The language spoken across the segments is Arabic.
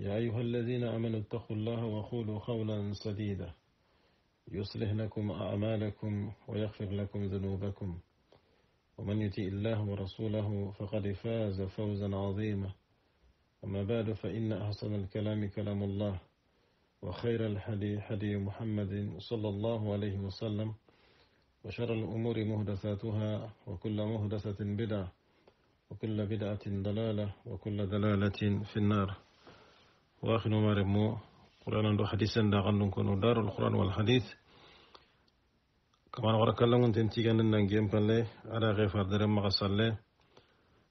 يا أيها الذين آمنوا اتقوا الله وقولوا قولا سديدا يصلح لكم أعمالكم ويغفر لكم ذنوبكم ومن يطيع الله ورسوله فقد فاز فوزا عظيما أما بعد فإن أحسن الكلام كلام الله وخير الحدي حدي محمد صلى الله عليه وسلم وشر الأمور مهدثاتها وكل مهدثة بدعة وكل بدعة ضلالة وكل دلالة في النار واخنو مارمو مو قرآن دو حديث اندا غنن كونو دار القرآن والحديث كمان ورا كلام تنتي كان نانجيم بالله على غير درم مغسل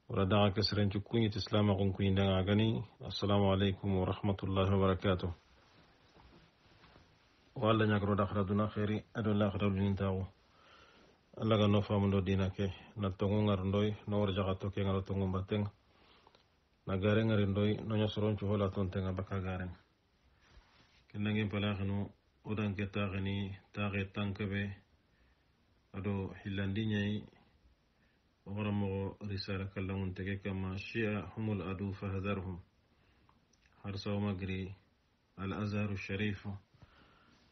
ورا دا كسرن كوني تسلام قن كوني دا غاني السلام عليكم ورحمة الله وبركاته والله ñagro dakhra duna khairi ado la khara dun tawo alla ga no famu do dina ke na tongo ngar ndoy no war na garengarin doy noño soroncu hola tontenga bakka garen kennangin palaxinu odanke taxini taxe tankeɓe aɗo hillandi ñayi وغرامو رسالة كلامون تكى كما شيا هم الأدو فهذرهم حرصة ومقري الأزهر الشريف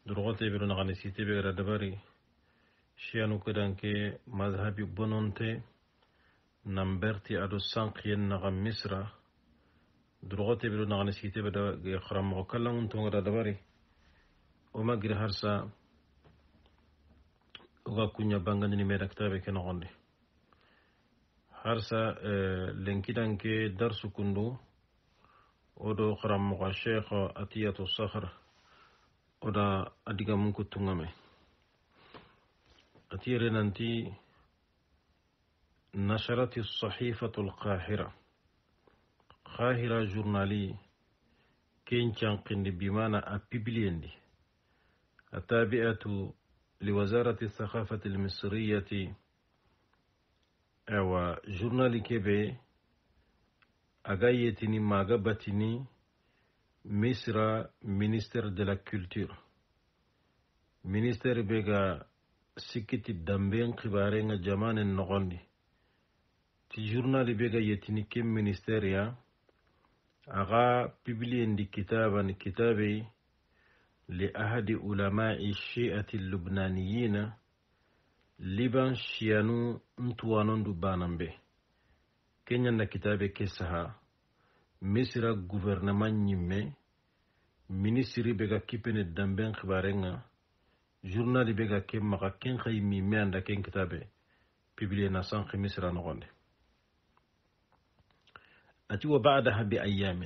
درغتي غني سيتي تبير دباري شيعة نكدن كي مذهب بنونتي نمبرتي أدو سانقين نغم مصر دروغه تبرو نغنسيت بدا يخرم مغكلا وانتون غدا دباري وما غير هرسا وغا كونيا بانغاني نمي دكتابي كنغوني هرسا اه لنكي دانكي درس كندو ودو خرم مغا شيخ اتياتو الصخر ودا اديغا منكو تنغمي اتيري نانتي نشرت الصحيفة القاهرة القاهرة جورنالي كين ken cankindi bimana a التابعة لوزارة الثقافة المصرية أو جورنالي كيبي أغايتني ماغبتني مصر منستر دلا كولتور منستر بيغا سكت دمبين قبارين جمان النغني تي جورنالي بيغا يتني كم منستريا أغا ببلين دي كتابا كتابي لأحد علماء الشيئة اللبنانيين لبن شيانو انتوانون دو بانان بي كن ينا كتابي كيسها مصر غوفرنمان نيمي منيسيري بيغا كيبين الدنبين خبارينا جورنالي بيغا كيم مغا كن خيمي ميان دا كن كتابي ببلين سانخي مصر نغاني ati بعدها بأيام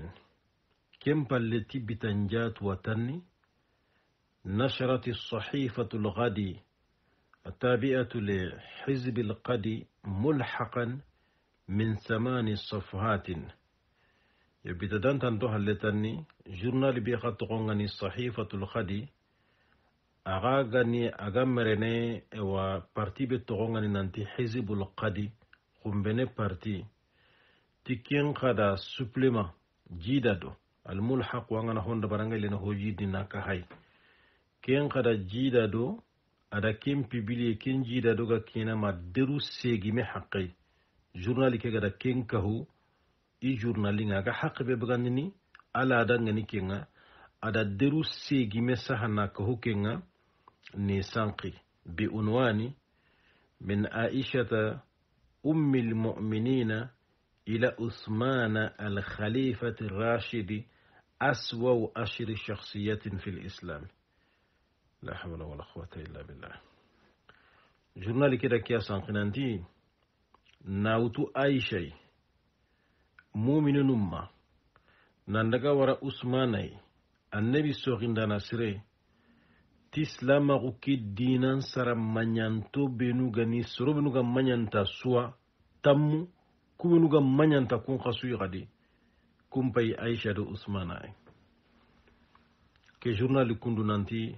كم ayamin بتنجات وتني نشرت الصحيفة الغدي التابعة لحزب القدي ملحقا من ثمان صفحات يبتدان تنتهى لتني جورنال بيخط غنغني صحيفة الغدي أغاغني أغامرني وبرتيب التغنغني ننتي حزب القدي قنبني برتيب tikken kada supplément jiida ɗo almulhaq wangana honda barangaylena hojidina ka hay ken kada jiida ɗo ada ken pibilie ken jiida ɗo ga kenama deru seegime haqqey journali ke gada ken kahu i journali nga ga haqqe ɓe bagandini ala dangani kenga ada deru seegime sahana kahu kenga ne sanki bi unwani min aishata ummi lmuminina إلى عثمان الخليفة الراشد أسوأ أشر شخصية في الإسلام لا حول ولا قوة إلا بالله جورنالي كده كيا سانقنانتي ناوتو أي شيء مؤمن نما نندقى ورا عثماني النبي دانا سري تسلام غوكي دينان sara منيانتو بنوغا نسرو بنوغا منيانتا سوا تمو kuɓenuga mañanta kun xa suyi xadi kun pay aicha do ousmana ay ke journali kundu nanti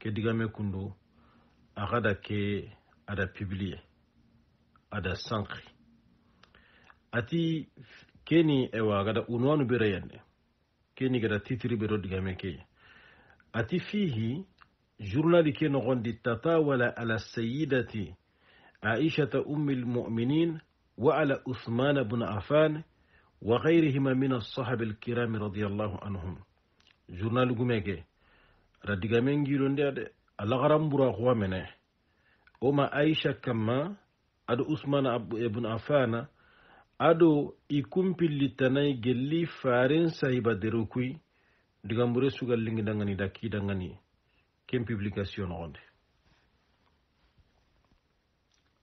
ke digame kundu axada ke ada publier ada sankhi ati keni ewa gada unwanu bere yande keni gada titiri bero digame keye ati fihi journali ke nogondi tatawala ala sayidati aishata ummi lmuminin wa'ala usmaana buna afaan waayirihima mina sohaabilii kiraami radiyallahu anhu joonaalu gumeeke radiyya gama giidonde a lagaran bu'uura waqoomina uma aisha kamma adu usmaana buna afaan aduu ikumpi litanaa gellilii faren sahiba dara kuyi digambirisuu lingi dangani dagakii dangani kii publikasiyoŋ ndaate.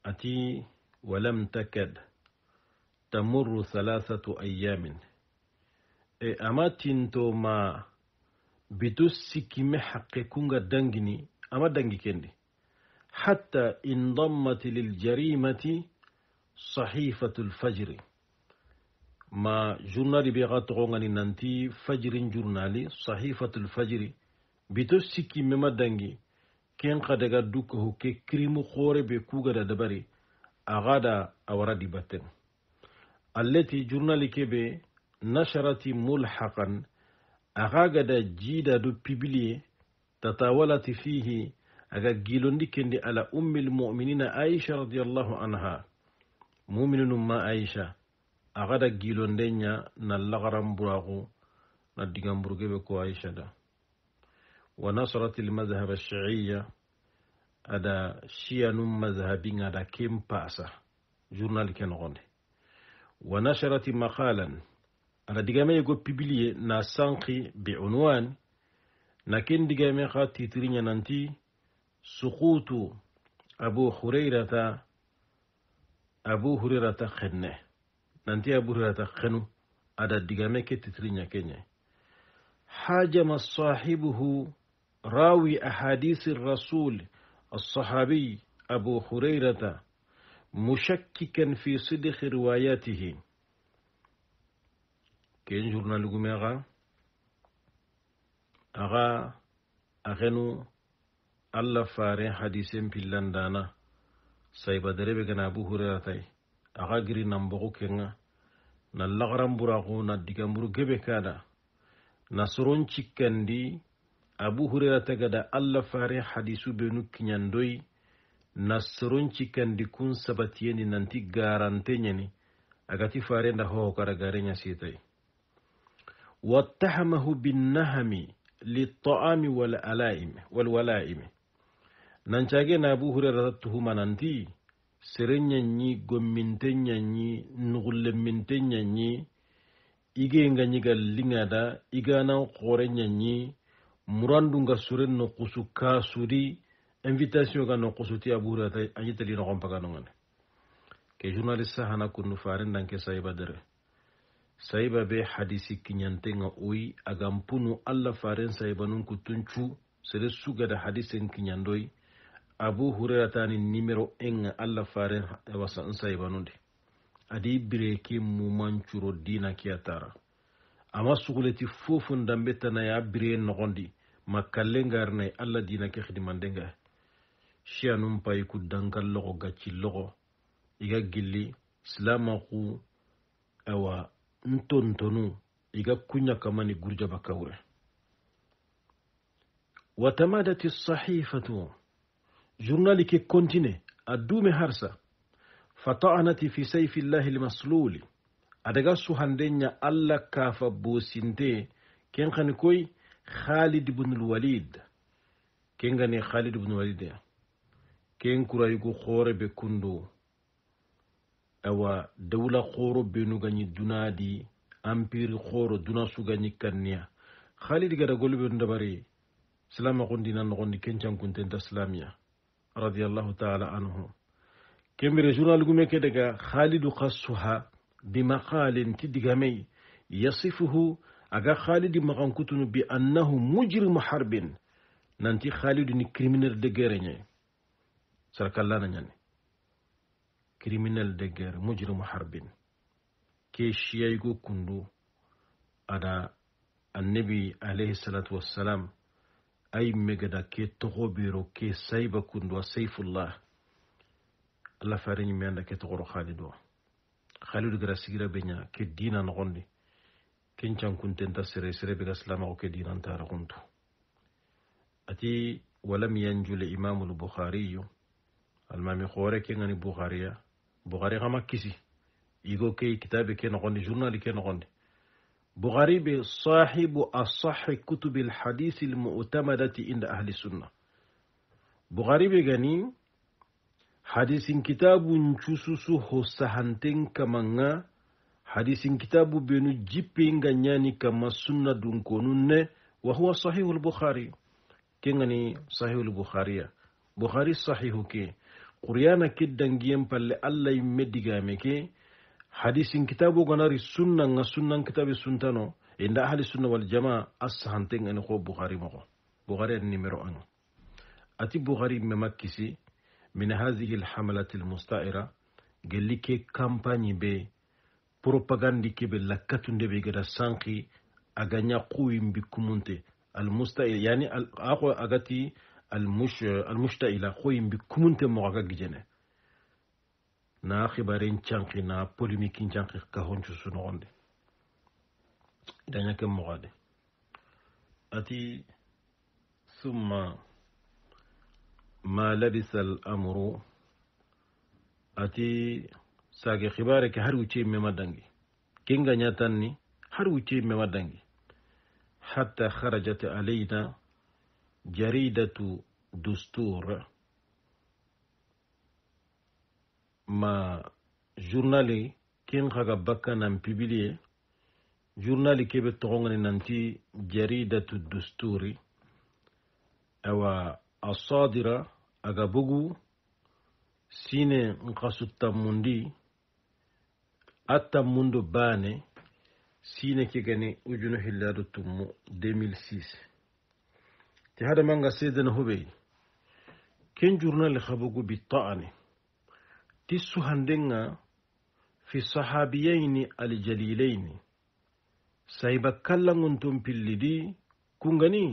ati. ولم تكد تمر ثلاثة أيام أما تنتو ما بدوسي كمي حق دنجني أما دنجي كندي حتى انضمت للجريمة صحيفة الفجر ما جورنال بيغات غونغاني نانتي فجر جورنالي صحيفة الفجر بتو مما دنجي كين قد دوكو كي كريمو خوري بكوغا دبري أغادا أو رديبتن التي جورنالي كيبي نشرتي ملحقا أغادا جيدا دو بيبلي تطاولت فيه أغا أغاقيلون لكن على أم المؤمنين عائشة رضي الله عنها مؤمن ما عائشة أغادا جيلون دينيا نلغرم براغو ندقم برغيبكو عائشة دا ونصرت المذهب الشيعية ada shia num mazhabin ada kem pasa journal ken gonde wa nasharati maqalan ada digame go publier na sanki bi unwan na ken digame kha titrinya nanti suqutu abu ta abu ta khenne nanti abu ta khenu ada digame ke titrinya kenya hajama sahibuhu rawi ahadisi rasul الصحابي أبو هريرة مشككا في صدق رواياته كين جورنال غميغا أغا أغنو الله فاري حديثين في لندانا سايبا دربي كان أبو هريرة أغا غري نمبغو كينا نلغرم براغو ندقم برو كبه كادا نصرون چكندي abu hurairata gada allah fare hadisu benu kiñandoyi nassoronci kandi kun sabatiyeni nanti garante ñani agati fare nda hohokara gareña sitayi wattahamahu binnahami liltaami walwalaimi nancage na abu hurairata tuhuma nanti sere ñanñi gomminte ñanñi nugullemminte ñanñi igenga ñiga liŋada iganan kore murandu nga suren no kusu ka sudi invitation ga no kusu ti abura ta anyi tali no kompa no ngane ke journalist sa hana kunu farin dan ke saiba dere saiba be hadisi kinyante nga oyi agampunu alla faren saiba nun kutunchu sere suga da hadisin kinyandoi abu hurera tani nimero enga alla farin wasa saiba nun adi bireki mumancuro dina kiatara ama suguleti fofon dambe tanaya biriyen nogondi ma kallen garinayi dina ke hidimandenga siyanun payi ku dankan logo gachi logo iga ga gilli silama ku awa ntontonu i iga kunya kamani gurja gurjaba watamadati sahifatu journali ke kontine harsa فطعنت في سيف الله المسلول a daga adaga suhandenya allah kafa bosinte ken kani koy khalid ibnul walid ken gani khalid ibnul walid ken kurayigo hoorebe kundo awa dawla hooro benugañi dunadi empire hooro duna sugañi kanniya khalid gada golɓe dabari silama gondina nogondi ta silamiya radiyallahu taala anhu kembere journal gume ke daga khalidu ka suha بمقال تدغمي يصفه أغا خالد مغنكتن بأنه مجرم حرب ننتي خالد كريمينال دغيرني سرك الله سركلا كريمينال دغير مجرم حرب كي شيايغو كندو أدا النبي عليه الصلاة والسلام أي مجدا كي تغبيرو كي سايبا كندو سيف الله الله فارني ميانا كي تغرو خالدو halidu gara sigira be ña ke dina nogondi ken cankuntenta sere sere be ga silamaxo ke dinantara xuntu ati walam yanju le imamu lbukhariyu almami xoore ke ngani bukhariya bukhari xama kisi igo ke kitabe ke noxondi journal ke noxondi bukhari be sahibu asahi kutubi alhadisi almu'tamadati inda ahli sunna bukhari be gani hadisin kitabun cususu hosahanten kamanga hadisin kitabu benu jippinga nyani kama sunna dunkonun wa huwa sahihu bukhari kengani sahihu bukhari sahihu ke quryana dangiyen palle allah yimme digame ke hadisin kitabu gonari sunnanga sunnan kitabe suntano inda ahli sunna waljamaa assahantengani ko bukhari mako bukhari an nimero 1 ati bukhari memakisi من هذه الحملة المستعرة gelli ke campagne be propagande keɓe lakkatunde ɓe gada sanki aga ña quwimbi kumunte almustail yani ako agati almustaila hoyimbi kumunte mo aga gijene na xibaren canki na polémique canki ka honcu sunoxonde daña ke moxade ati summa ما لبس الأمر أتي ساقي خبارك هرو تشيب ممدنجي كينغا نياتني هرو تشيب ممدنجي حتى خرجت علينا جريدة دستور ما جورنالي كين خاغا بكا نان بيبيليه جورنالي كيبت تغونغني نانتي جريدة الدستوري أوا asadira aga bugu siine nkasu tammundi attammundo baane shine kigani ujuno hilladu tummu 2006 ti hada manga sedana ken jurnale habugu bi ti tissu nga fi sahabiyaini aljalilaini sayba kallangon ton pillidi kungani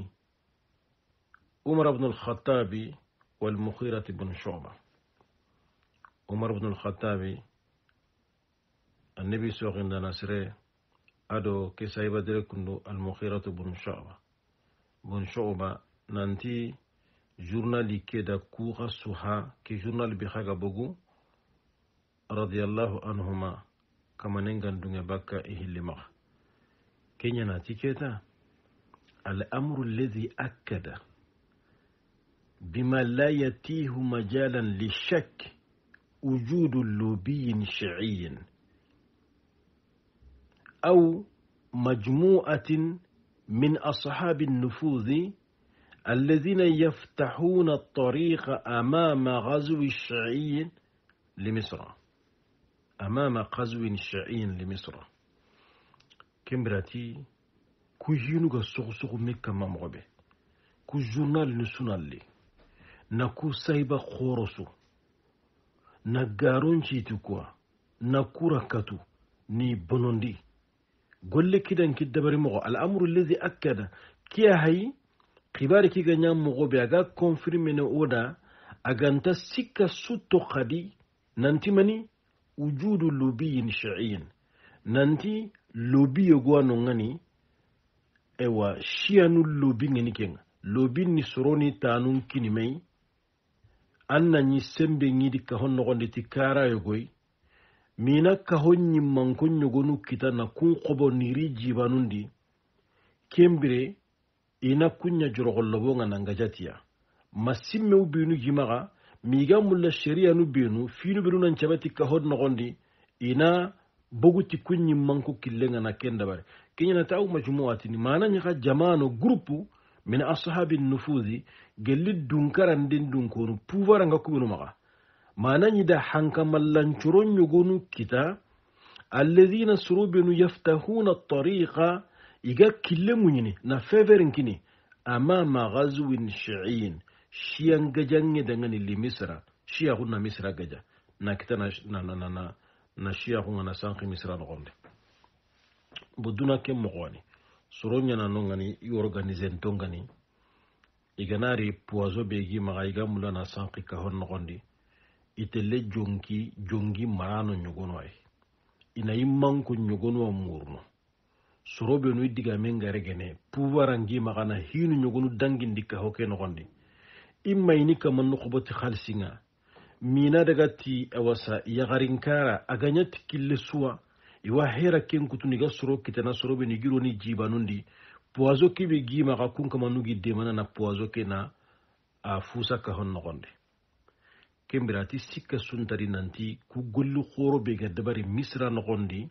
عمر بن الخطاب والمخيرة بن شعبة عمر بن الخطاب النبي سوغ نصره أدو كسايبة دركندو المخيرة بن شعبة بن شعبة نانتي جورنالي كيدا كوغا سوها كي جورنال بخاغا بوغو رضي الله عنهما كما ننغان دونغ باكا إهل مغ كينيا ناتي كيتا الأمر الذي أكده بما لا يتيه مجالا للشك وجود لوبي شيعي أو مجموعة من أصحاب النفوذ الذين يفتحون الطريق أمام غزو الشيعي لمصر أمام غزو شيعي لمصر كمبراتي كوجينو غسوغسوغ ميكا مامغوبي كو جورنال نسونالي nakusay ba khorosu naggaroonchiitu kuwa nakku rakkatu ni bonondi golle kidan kiddabari mogo al'amru lezi akkada kiya hayi kibari kiga nya mogobe aga ne oda aganta sikka sutto khadi nanti mani wujudu lubiyin shi'iyin nanti lobiyo gowa ngani ewa shiyanu lubi ngani kenga lobi ni suroni tanun kinimei annan ni sembe ñidi ka hon gonde ti karayo goy mina ka hon ko ñogonu kita na kun xobo niri jibanundi kembire ina kunɲa jorogollobonga nga jatiya ma simmew benu jimaxa miga mulla nu benu finu binu nan chabati ka hon gonde ina boguti kun ñimmanko killenga na bare kinyana taw majmuati ni mana ñaxa jamaano groupe من أصحاب النفوذ قال لي دونكارا دين دونكورو بوفارا كوبينو مغا ما ناني دا حنكا مالانشورون يغونو كتا الذين سروبينو يفتحون الطريق إيجا كلموني نفافرن كيني أمام غزو شعين شيان جاجاني دنان اللي مصر شياغونا مصر جاجا نكتا نا نا نا نا نا شياغونا نسانقي مصر الغوندي بدونا كم مغواني soro ɲanano gani i organisento gani i ganari poiso be gi maga i ga mula na sanki kahon nogondi itelle jonki jongi marano ɲogono ay ina i manko ɲogonuwa murno soro benu i digamen gare gene puwarangi maga na hinu ɲogonu dangindi kaho ke nogondi i mayini kama nokoboti halisi ga mina daga ti awasa yagarinkara a ganya kille suwa iwa hera ken kutu niga soro kitana sorobe ni giro ni jibanundi poiso ke be gima ka kun kama nugi demana na poiso ke na a fusa ka hon nogonde kembira ti sikka suntari nanti ku gollu khoro be ga dabari misra nogondi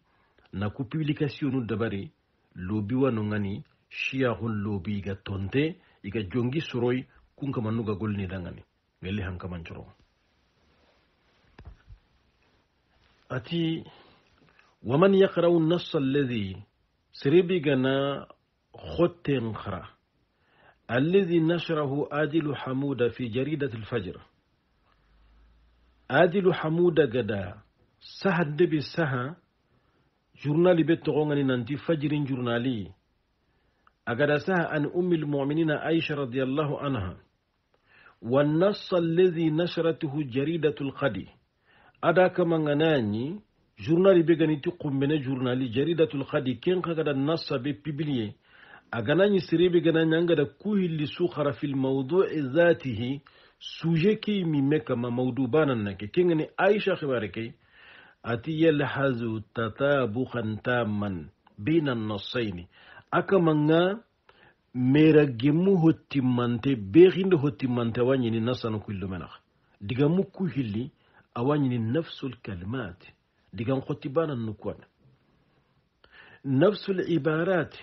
na ku publication nu dabari lobi wano ngani shiya hun lobi ga tonte iga jongi soroi kun kama nuga golni dangani ngeli hankaman coro ati ومن يقرأ النص الذي سربقنا خط خرا الذي نشره آدل حمودة في جريدة الفجر آدل حمودة قدا سهد دبي سها جورنالي بتغنغني ننتي فجر جورنالي أقدا سها أن أم المؤمنين عائشة رضي الله عنها والنص الذي نشرته جريدة القدي أدا كما ناني journal be gani ti kumbene journal jaridatul khadi ken kaga da nassa be publié agana ni sire be gana nyanga da kuhilli su khara fil mawdu'i zatihi suje ki mi meka ma mawdu banan nake ken ni aisha khibare ke ati yal hazu tatabukhan tamman bina an-nassayn aka mera gemu hottimante be hinde hottimante wanyini nasanu kullu menakh diga mu kuhilli awanyini nafsul kalimati ديغان قوتي بانا نكون نفس العبارات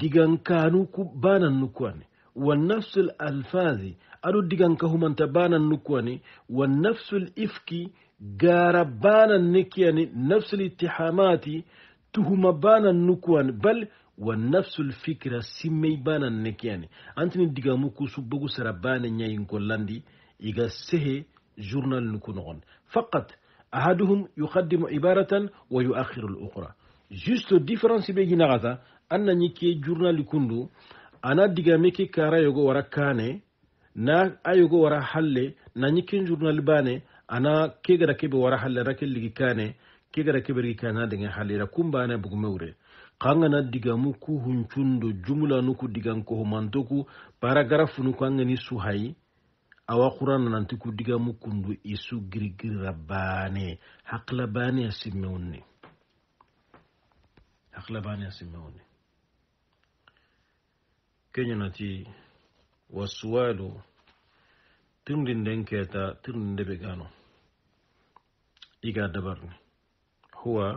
ديغان كانوا بانا نكون والنفس الألفاظ أدو ديغان كهما تبانا نكون والنفس الإفكي جاربانا نكيان نفس الاتحامات تهما بانا نكون بل والنفس الفكرة سمي بانا نكيان أنتني ديغامو كوسو بغو سربانا نيين كولاندي إيغا سهي جورنال نكون فقط أحدهم يقدم عبارة ويؤخر الأخرى juste différence be gina gata anna nyike journal kundu ana diga meke kara yogo wara kane na ayogo wara halle na nyike journal baane ana kegara kebe wara halle ana kaane rakelligi kaane kegara kebergi kana dinga halira kumbane bugumewre kangana digamu ku huncundo jumla nuku digan kohomantoku paragraphe nuku angani suhay. awa xura nananti ku digamu kundu isu girigirira baane haqla baaneya simmewunni haqla baaneya simmewunni keñanati wasuwalu tirdinden keeta tirdinde ɓe gano iga dabarni huwa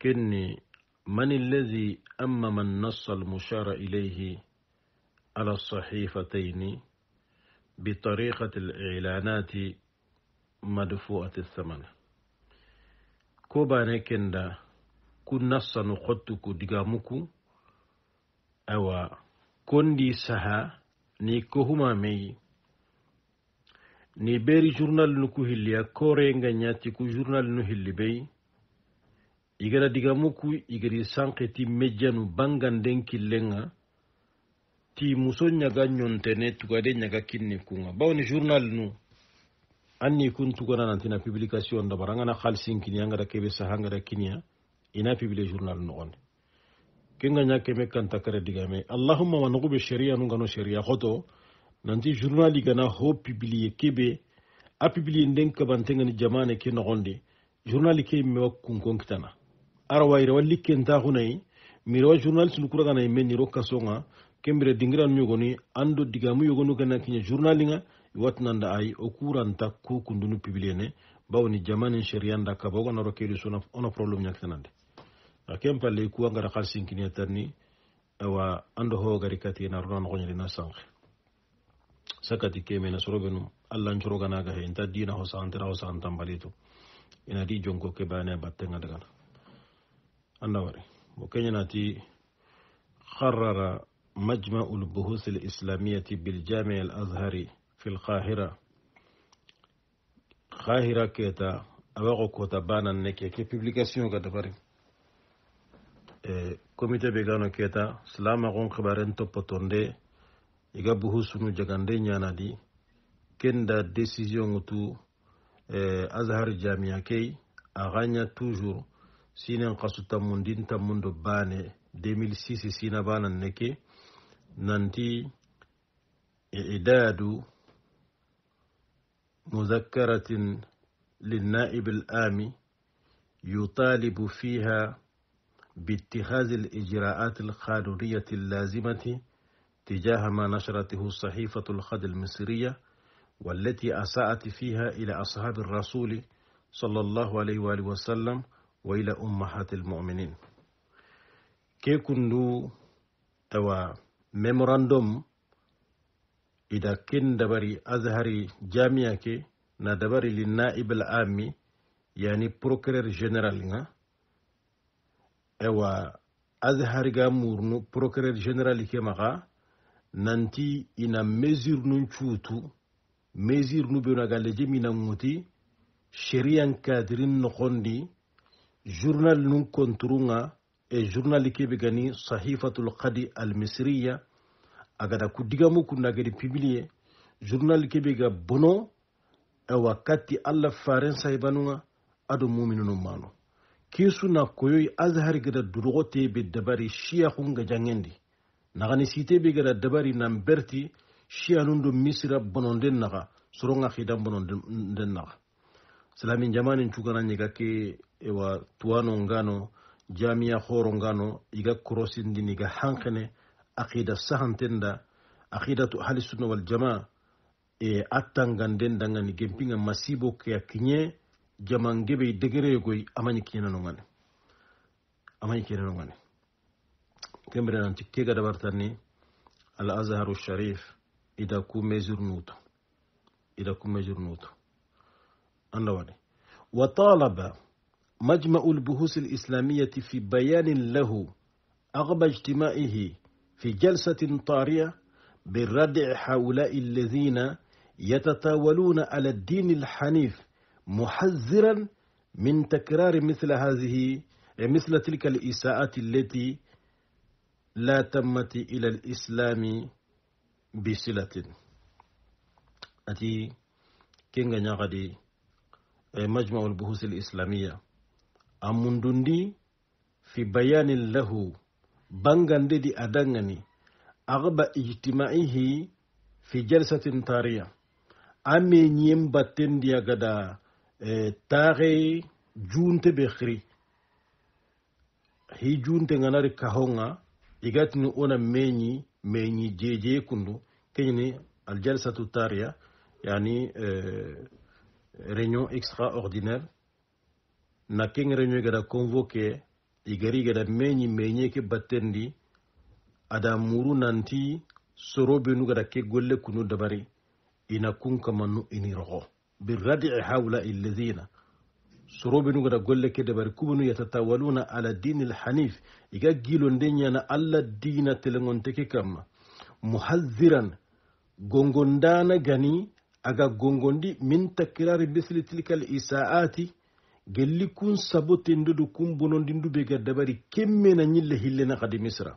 kenni man amma man nassa النص المشار إليه على الصحيفتين بطريقة الإعلانات مدفوعة الثمن كوبا نيكندا كن نصا نخطك دقامك أو كن دي سها نيكوهما مي ني بيري جورنال نكو هليا كوري نغا نياتيكو جورنال نو هلي بي إغرا دقامك إغري سانقتي مجانو بانغان دينكي لنغا ti muso ɲaga ɲɔntɛnɛ tugade ɲaga kinni kunga bawo ni journal nu an ni kun tugana nantina publication dabar an gana halisin kini an gada kebe saha an gada kiniya ina publie journal nogoni kenga ɲa keme kanta kara digame allahumma wa nogu be sharia nu gano sharia hoto nanti journali gana ho publie kebe a publie nden kabantengani jamane ke nogondi journal ke mewa kunkon kitana arawayirawa likkentahunayi mirawa journaliste nu kuraganayi men niro kasonga kembire dingiran mu yogoni ando diga mu yogonu kana kinya journalinga watnanda ay o kuranta ku kundunu publiene bawni jamanin shariyanda ka bago na rokeli sona ona problem nyaktanande akem palle ku angara khalsin kinya tarni awa ando ho gari katina runan gonyri na sank sakati keme na sorobenu alla njoroga naga he inta dina ho santira ho santambalito ina di jonko ke bane battenga daga anda mo kenya nati kharrara مجمع البحوث الإسلامية بالجامع الأزهر في القاهرة القاهرة كيتا أبغو كوتا بانا نكي كي ببليكاسيون كتا باري إيه، كوميتا بيغانو كيتا سلام أغون خبارين توبوتون دي إغا بحوث نو جغان دي نيانا دي كين دا ديسيزيون تو إيه، أزهر جامع كي أغانيا توجور سينين قصو تامون دين تامون دو باني 2006 سينا بانا نكي ننتي إعداد مذكرة للنائب الآمي يطالب فيها باتخاذ الإجراءات القانونية اللازمة تجاه ما نشرته صحيفة الخد المصرية والتي أساءت فيها إلى أصحاب الرسول صلى الله عليه وآله وسلم وإلى أمهات المؤمنين كيكندو توا memorandum ida kin dabari azhari jamia ke na dabari li naib al ami yani procureur general nga ewa azhari ga murnu procureur general ke maka nanti ina mesure nun cuutu mesure nu beno aga leje minan ŋuti sheriyan kadirin nogondi journal nun konturunga e journal kebe gani sahifatul kadi almisriya agada kudigamu kunagedi pibilie journal kebe ga bono e wakkatti allah faren sahibanuga ado muminunu mano kesu na koyoy azhar gada durgote be dabari shiyakunga jangendi nagani site be gada dabari nan berti shiyanun do misira bononden naga soronga hidan bononden naga silamin jamanin cugananyiga ke ewa tuwano ngano jamiya horo ngano iga korosindini iga hankene aqida sahantenɗa aqidatu ahli sunna wal jama e attanganden dangani gempinga masibo keya kiñe jaman geɓey degereyogoy amañi kinanogane amañi kinanogane kembere nanti kega dabartanni al azharu sharif ida ku mesure nuutu ida ku mesure nuutu anda waɗi wa talaba majma'u lbuhus lislamiyati fi bayanin lahu agba ijtimaihi في جلسة طارئة بردع هؤلاء الذين يتطاولون على الدين الحنيف محذرا من تكرار مثل هذه مثل تلك الإساءات التي لا تمت إلى الإسلام بصلة أتي كينغا نغدي مجمع البحوث الإسلامية أمندندي في بيان له bangande ɗi a dangani agba ijtima'ihi fi jalsatin tariya ame nyem batten dia gada eh, tare junte bekhri hi junte nganari kahonga nu ona meñi meñi jeje kundu al jalsatu taria yani eh, réunion extraordinaire na keng réunion gada convoquer igarigada meñi meñe ke batendi ada muru nanti sorobenu da ke golle kunu dabari ina kun manu ini rogo birradi haulai alladina sorobenu da golle ke dabari ya yatatawaluna ala al hanif iga ndenya na allah dina telegonte ke kam muhaziran gongondana gani aga gongondi min takrari misli tilka isaati gelli kun sabotendudu kun bonondindu be ga dabari kemme na ñille hillena kadi misra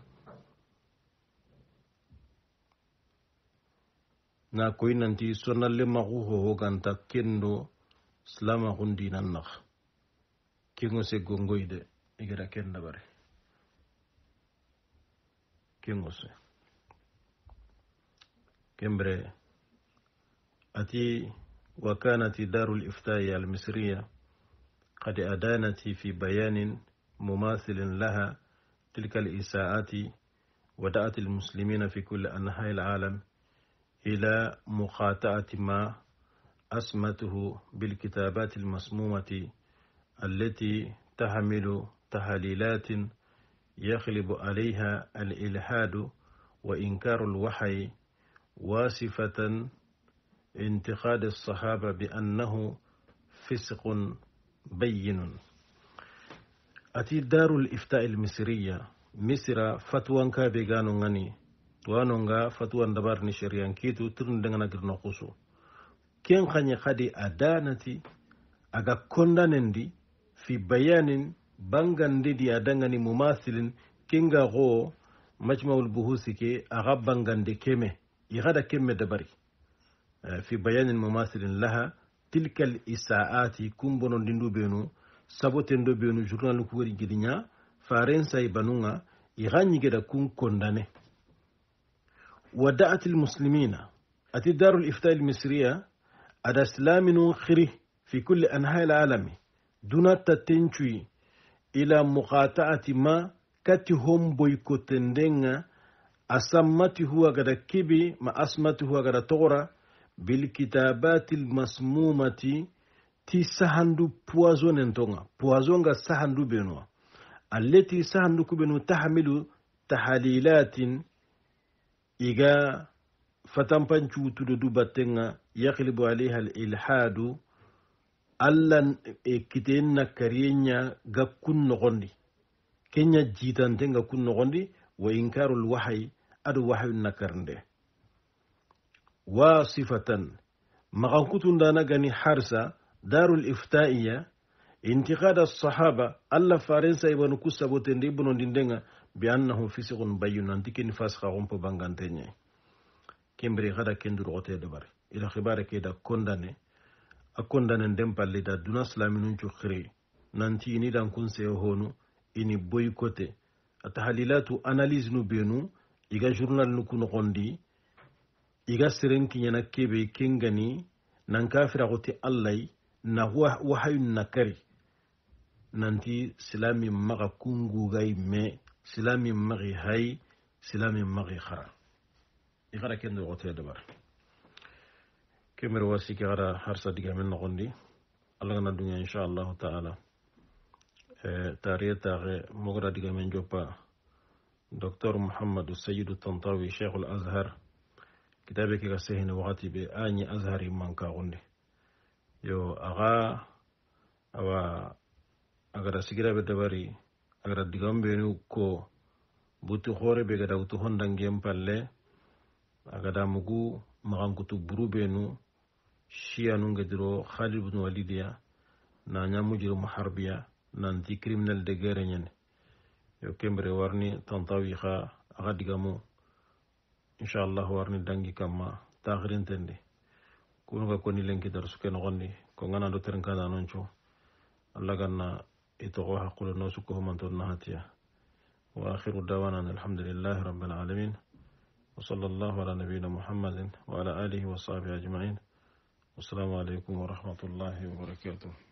na koy nanti sonalle maxu hohoganta kendo silamaxun dinan nax kengo se gongoy de igera ken dabari kengo se kembre ati وكانت دار الإفتاء المصرية قد أدانت في بيان مماثل لها تلك الإساءات ودأت المسلمين في كل أنحاء العالم إلى مقاطعة ما أسمته بالكتابات المسمومة التي تحمل تحليلات يغلب عليها الإلحاد وإنكار الوحي واسفة انتقاد الصحابة بأنه فسق بين أتي دار الإفتاء المصرية مصر فتوى كابيغانو غني توانو غا فتوى دبار نشريان كيتو ترن دنغنا كرنو قوسو كين خاني خدي أدانتي أغا كوندانن دي في بيان بانغان دي دي أدانغاني مماثل غا غو مجمع البحوث كي أغا بانغان دي كيمي يغادا كيمي دباري آه، في بيان مماثل لها تلك الإساءات كم ndu دندو بينو ndo تندو بينو ko لكوري gidi ña faren say banunga i xañigeda kun ودعت المسلمين أتي دار الإفتاء المصرية أدى سلام خري في كل أنحاء العالم دون تتنشوي إلى مقاطعة ما كتهم بويكوتندين أسمته هو غدا كبي ما أسمته هو غدا تغرى بالكتابات المسمومة تي سهندو بوازون انتونغا بوازونغا سهندو بينو التي سهندو كبنو تحمل تحليلات إيجا فتنبنشو تلدو باتنغا يقلب عليها الإلحاد ألا كتين كرينيا غكون نغندي كينيا جيتان تنغا كون نغندي وإنكار الوحي أدو وحي نكرنده واصفة مغنكتن دانغني حرسة دار الإفتائية انتقاد الصحابة ألا فارنسا إبن كسبوتن ابن دندنغ بأنه فسق بين أنتكن فاسخ غمب بانغانتيني kembere kada kenduru ote dabari ila khibare ke da kondane a kondanen den palle da duna silaminun cukhire nanti ini dan kun seyo honu ini boykote a tahalilatu analyse nu benu iga journal nu ku nogondi iga serenkiñana kebe kengani nan goti allai na wahayun na kari nanti maga kungu gai me silami magi hay silami magi khara ikara kendo ke ya dabar kemer wasi ki gara harsa digamen gondi allah gana insha Allah taala tariye taxe mogara digamen joppa docteur mouhamadou sayidou tantawi cheikh al azhar kitabe ke ga sehini wakati be a ñi azhari mankaxundi yo axa awa agara sigira be dabari agara digam benu ko buti xore be gada wutu hondangen palle agada mugu kutu buru benu shiyanu ngediro khalid bnu walidiya na ñamujirimu harbiya nanti criminal de guerre ñene yo kembere warni tantawi xa axa digamu inchallahu warni dangi kamma taxirintendi kunuga koni lenki darsu ke noxondi ko ngana do terenkada non co allah ganna i toxo xaqulu no sukko homanton naxatiya wa axiru dawanan alhamdulilahi rabilalamin وصلى الله على نبينا محمد وعلى آله وصحبه أجمعين والسلام عليكم ورحمة الله وبركاته